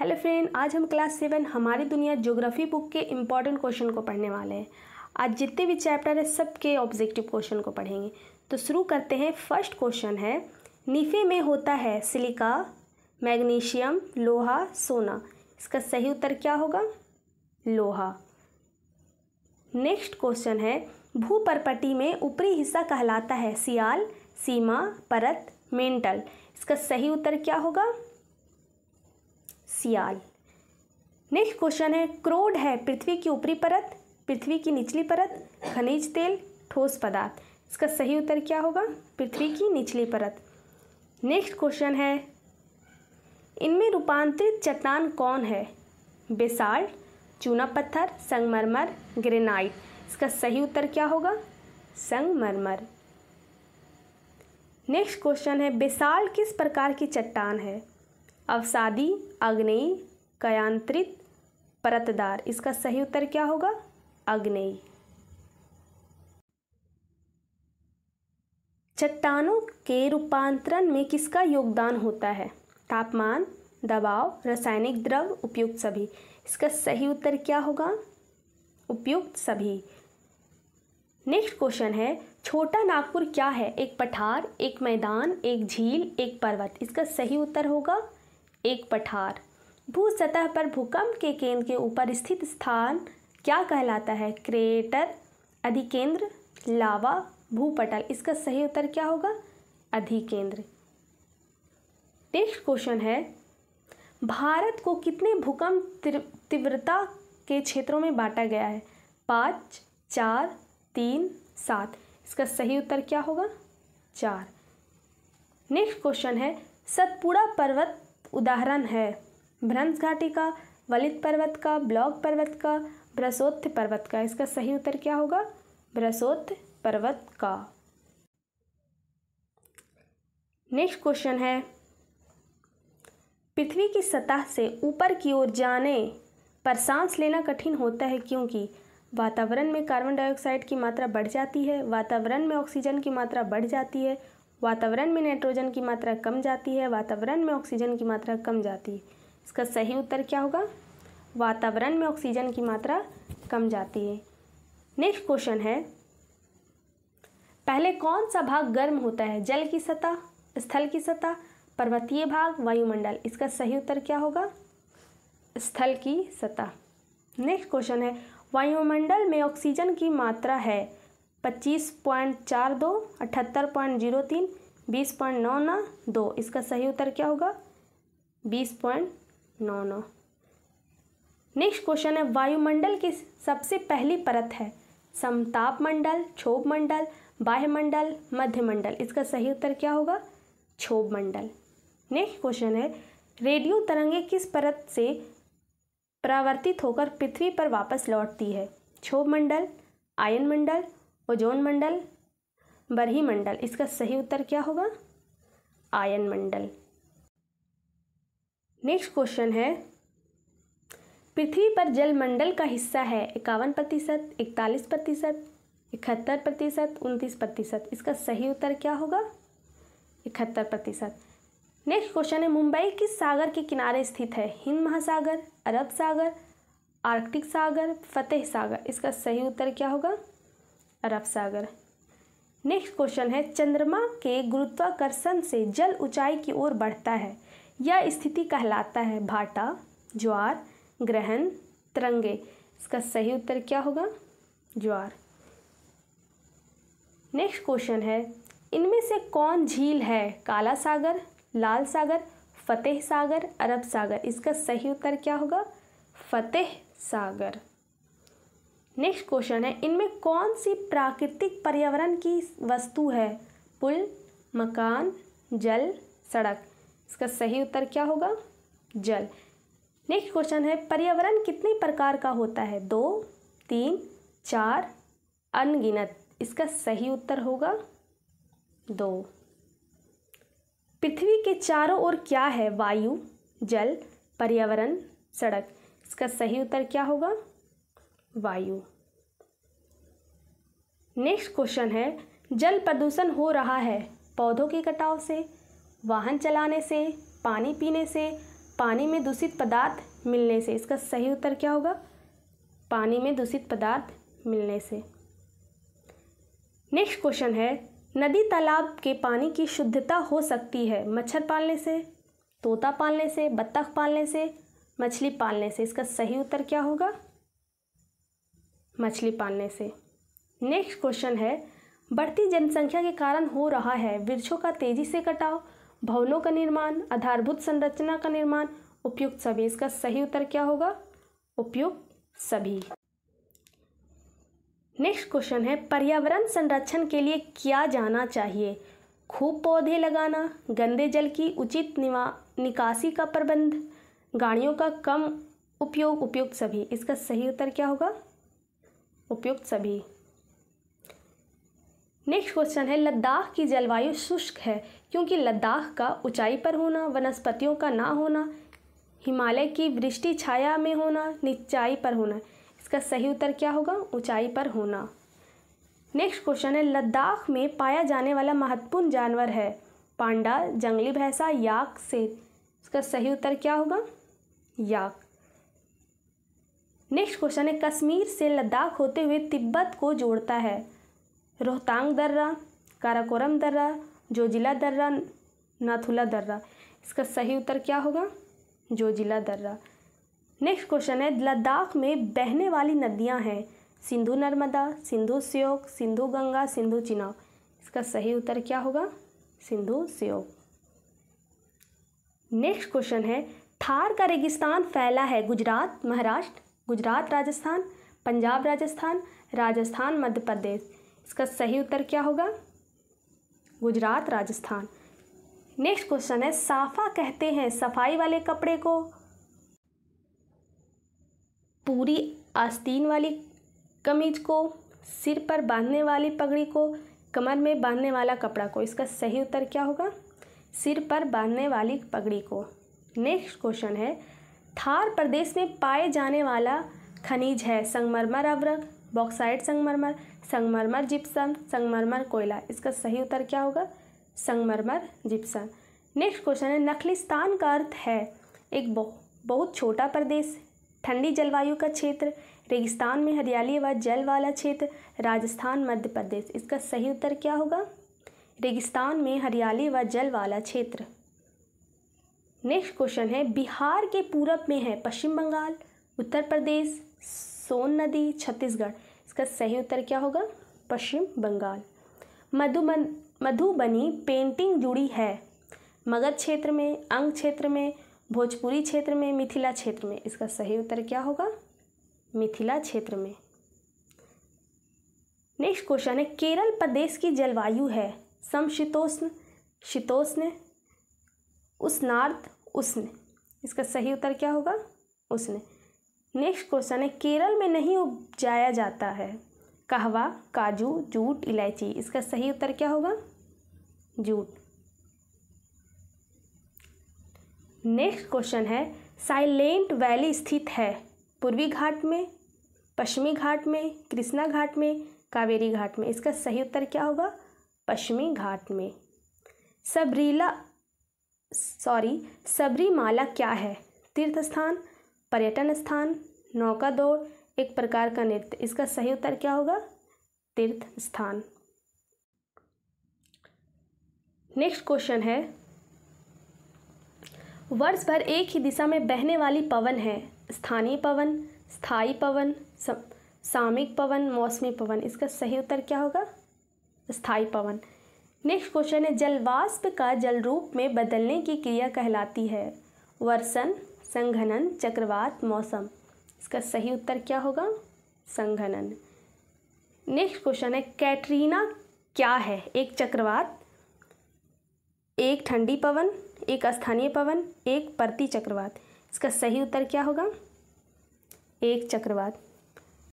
hello friend आज हम class seven हमारी दुनिया ज्योग्राफी बुक के इम्पॉर्टेंट क्वेश्चन को पढ़ने वाले हैं आज जितने भी चैप्टर है सबके ऑब्जेक्टिव क्वेश्चन को पढ़ेंगे तो शुरू करते हैं फर्स्ट क्वेश्चन है नीफे में होता है सिलिका मैग्नीशियम लोहा सोना इसका सही उत्तर क्या होगा लोहा नेक्स्ट क्वेश्चन है भूपरपटी में ऊपरी हिस्सा कहलाता है सियाल सीमा परत मेंटल इसका सही उत्तर क्या होगा सियाल नेक्स्ट क्वेश्चन है क्रोड है पृथ्वी की ऊपरी परत पृथ्वी की निचली परत खनिज तेल ठोस पदार्थ इसका सही उत्तर क्या होगा पृथ्वी की निचली परत नेक्स्ट क्वेश्चन है इनमें रूपांतरित चट्टान कौन है बेसाल्ट चूना पत्थर संगमरमर ग्रेनाइट इसका सही उत्तर क्या होगा संगमरमर नेक्स्ट क्वेश्चन है बेसाल किस प्रकार की चट्टान है अवसादी अग्नेयी कयांत्रित परतदार इसका सही उत्तर क्या होगा अग्नेयी चट्टानों के रूपांतरण में किसका योगदान होता है तापमान दबाव रासायनिक द्रव उपयुक्त सभी इसका सही उत्तर क्या होगा उपयुक्त सभी नेक्स्ट क्वेश्चन है छोटा नागपुर क्या है एक पठार एक मैदान एक झील एक पर्वत इसका सही उत्तर होगा एक पठार भू सतह पर भूकंप के केंद्र के ऊपर स्थित स्थान क्या कहलाता है क्रेटर अधिकेंद्र लावा भूपटल इसका सही उत्तर क्या होगा अधिकेंद्र नेक्स्ट क्वेश्चन है भारत को कितने भूकंप तीव्रता के क्षेत्रों में बांटा गया है पाँच चार तीन सात इसका सही उत्तर क्या होगा चार नेक्स्ट क्वेश्चन है सतपुड़ा पर्वत उदाहरण है भ्रंश घाटी का वलित पर्वत का ब्लॉक पर्वत का ब्रसोत्थ पर्वत का इसका सही उत्तर क्या होगा ब्रसोत्थ पर्वत का नेक्स्ट क्वेश्चन है पृथ्वी की सतह से ऊपर की ओर जाने पर सांस लेना कठिन होता है क्योंकि वातावरण में कार्बन डाइऑक्साइड की मात्रा बढ़ जाती है वातावरण में ऑक्सीजन की मात्रा बढ़ जाती है वातावरण में नाइट्रोजन की मात्रा कम जाती है वातावरण में ऑक्सीजन की मात्रा कम जाती है इसका सही उत्तर क्या होगा वातावरण में ऑक्सीजन की मात्रा कम जाती है नेक्स्ट क्वेश्चन है पहले कौन सा भाग गर्म होता है जल की सतह स्थल की सतह पर्वतीय भाग वायुमंडल इसका सही उत्तर क्या होगा स्थल की सतह नेक्स्ट क्वेश्चन है वायुमंडल में ऑक्सीजन की मात्रा है पच्चीस पॉइंट चार दो अठहत्तर पॉइंट जीरो तीन बीस पॉइंट नौ नौ दो इसका सही उत्तर क्या होगा बीस पॉइंट नौ नौ नेक्स्ट क्वेश्चन है वायुमंडल की सबसे पहली परत है समताप मंडल क्षोभ मंडल बाह्यमंडल मध्यमंडल इसका सही उत्तर क्या होगा क्षोभ मंडल नेक्स्ट क्वेश्चन है रेडियो तरंगे किस परत से परावर्तित होकर पृथ्वी पर वापस लौटती है क्षोभ मंडल आयन मंडल ओजोन मंडल बरही मंडल इसका सही उत्तर क्या होगा आयन मंडल नेक्स्ट क्वेश्चन है पृथ्वी पर जल मंडल का हिस्सा है इक्यावन प्रतिशत इकतालीस प्रतिशत इकहत्तर प्रतिशत उनतीस प्रतिशत इसका सही उत्तर क्या होगा इकहत्तर प्रतिशत नेक्स्ट क्वेश्चन है मुंबई किस सागर के किनारे स्थित है हिंद महासागर अरब सागर आर्कटिक सागर फतेह सागर इसका सही उत्तर क्या होगा अरब सागर नेक्स्ट क्वेश्चन है चंद्रमा के गुरुत्वाकर्षण से जल ऊंचाई की ओर बढ़ता है यह स्थिति कहलाता है भाटा ज्वार ग्रहण तरंगे इसका सही उत्तर क्या होगा ज्वार नेक्स्ट क्वेश्चन है इनमें से कौन झील है काला सागर लाल सागर फतेह सागर अरब सागर इसका सही उत्तर क्या होगा फतेह सागर नेक्स्ट क्वेश्चन है इनमें कौन सी प्राकृतिक पर्यावरण की वस्तु है पुल मकान जल सड़क इसका सही उत्तर क्या होगा जल नेक्स्ट क्वेश्चन है पर्यावरण कितने प्रकार का होता है दो तीन चार अनगिनत इसका सही उत्तर होगा दो पृथ्वी के चारों ओर क्या है वायु जल पर्यावरण सड़क इसका सही उत्तर क्या होगा वायु नेक्स्ट क्वेश्चन है जल प्रदूषण हो रहा है पौधों के कटाव से वाहन चलाने से पानी पीने से पानी में दूषित पदार्थ मिलने से इसका सही उत्तर क्या होगा पानी में दूषित पदार्थ मिलने से नेक्स्ट क्वेश्चन है नदी तालाब के पानी की शुद्धता हो सकती है मच्छर पालने से तोता पालने से बत्तख पालने से मछली पालने से इसका सही उत्तर क्या होगा मछली पालने से नेक्स्ट क्वेश्चन है बढ़ती जनसंख्या के कारण हो रहा है वृक्षों का तेजी से कटाव भवनों का निर्माण आधारभूत संरचना का निर्माण उपयुक्त सभी इसका सही उत्तर क्या होगा उपयुक्त सभी नेक्स्ट क्वेश्चन है पर्यावरण संरक्षण के लिए क्या जाना चाहिए खूब पौधे लगाना गंदे जल की उचित निवा निकासी का प्रबंध गाड़ियों का कम उपयोग उपयुक्त सभी इसका सही उत्तर क्या होगा उपयुक्त सभी नेक्स्ट क्वेश्चन है लद्दाख की जलवायु शुष्क है क्योंकि लद्दाख का ऊंचाई पर होना वनस्पतियों का ना होना हिमालय की वृष्टि छाया में होना निचाई पर होना इसका सही उत्तर क्या होगा ऊंचाई पर होना नेक्स्ट क्वेश्चन है लद्दाख में पाया जाने वाला महत्वपूर्ण जानवर है पांडा जंगली भैंसा याक से इसका सही उत्तर क्या होगा याक नेक्स्ट क्वेश्चन है कश्मीर से लद्दाख होते हुए तिब्बत को जोड़ता है रोहतांग दर्रा काराकोरम दर्रा जोजिला दर्रा नाथुला दर्रा इसका सही उत्तर क्या होगा जोजिला दर्रा नेक्स्ट क्वेश्चन है लद्दाख में बहने वाली नदियां हैं सिंधु नर्मदा सिंधु स्योक सिंधु गंगा सिंधु चिनाव इसका सही उत्तर क्या होगा सिंधु स्योग नेक्स्ट क्वेश्चन है थार का रेगिस्तान फैला है गुजरात महाराष्ट्र गुजरात राजस्थान पंजाब राजस्थान राजस्थान मध्य प्रदेश इसका सही उत्तर क्या होगा गुजरात राजस्थान नेक्स्ट क्वेश्चन है साफा कहते हैं सफाई वाले कपड़े को पूरी आस्तीन वाली कमीज को सिर पर बांधने वाली पगड़ी को कमर में बांधने वाला कपड़ा को इसका सही उत्तर क्या होगा सिर पर बांधने वाली पगड़ी को नेक्स्ट क्वेश्चन है थार प्रदेश में पाए जाने वाला खनिज है संगमरमर अवरक बॉक्साइड संगमरमर संगमरमर जिप्सम संगमरमर कोयला इसका सही उत्तर क्या होगा संगमरमर जिप्सम नेक्स्ट क्वेश्चन है नखलिस्तान का अर्थ है एक बहुत छोटा प्रदेश ठंडी जलवायु का क्षेत्र रेगिस्तान में हरियाली व जल वाला क्षेत्र राजस्थान मध्य प्रदेश इसका सही उत्तर क्या होगा रेगिस्तान में हरियाली व जल वाला क्षेत्र नेक्स्ट क्वेश्चन है बिहार के पूरब में है पश्चिम बंगाल उत्तर प्रदेश सोन नदी छत्तीसगढ़ इसका सही उत्तर क्या होगा पश्चिम बंगाल मधुबन मधुबनी पेंटिंग जुड़ी है मगध क्षेत्र में अंग क्षेत्र में भोजपुरी क्षेत्र में मिथिला क्षेत्र में इसका सही उत्तर क्या होगा मिथिला क्षेत्र में नेक्स्ट क्वेश्चन है केरल प्रदेश की जलवायु है समशीतोष्ण शीतोष्ण उष्णार्थ उष्ण इसका सही उत्तर क्या होगा उष्ण नेक्स्ट क्वेश्चन है केरल में नहीं उपजाया जाता है कहवा काजू जूट इलायची इसका सही उत्तर क्या होगा जूट नेक्स्ट क्वेश्चन है साइलेंट वैली स्थित है पूर्वी घाट में पश्चिमी घाट में कृष्णा घाट में कावेरी घाट में इसका सही उत्तर क्या होगा पश्चिमी घाट में सबरीला सॉरी सबरीमाला क्या है तीर्थ स्थान पर्यटन स्थान नौका दौड़ एक प्रकार का नृत्य इसका सही उत्तर क्या होगा तीर्थ स्थान नेक्स्ट क्वेश्चन है वर्ष भर एक ही दिशा में बहने वाली पवन है स्थानीय पवन स्थाई पवन सामयिक पवन मौसमी पवन इसका सही उत्तर क्या होगा स्थाई पवन नेक्स्ट क्वेश्चन है जल वाष्प का जल रूप में बदलने की क्रिया कहलाती है वर्षण संघनन चक्रवात मौसम इसका सही उत्तर क्या होगा संघनन नेक्स्ट क्वेश्चन है कैटरीना क्या है एक चक्रवात एक ठंडी पवन एक स्थानीय पवन एक परती चक्रवात इसका सही उत्तर क्या होगा एक चक्रवात